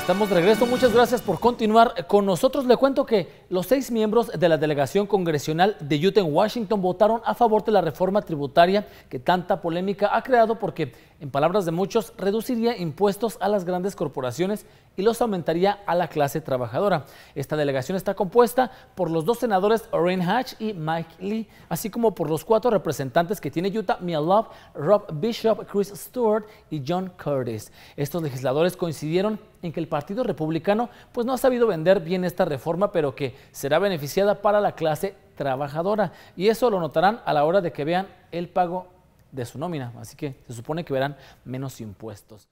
Estamos de regreso, muchas gracias por continuar con nosotros. Le cuento que los seis miembros de la delegación congresional de Utah en Washington votaron a favor de la reforma tributaria que tanta polémica ha creado porque en palabras de muchos, reduciría impuestos a las grandes corporaciones y los aumentaría a la clase trabajadora. Esta delegación está compuesta por los dos senadores Orrin Hatch y Mike Lee, así como por los cuatro representantes que tiene Utah, Mia Love, Rob Bishop, Chris Stewart y John Curtis. Estos legisladores coincidieron en que el Partido Republicano pues no ha sabido vender bien esta reforma, pero que será beneficiada para la clase trabajadora. Y eso lo notarán a la hora de que vean el pago de su nómina. Así que se supone que verán menos impuestos.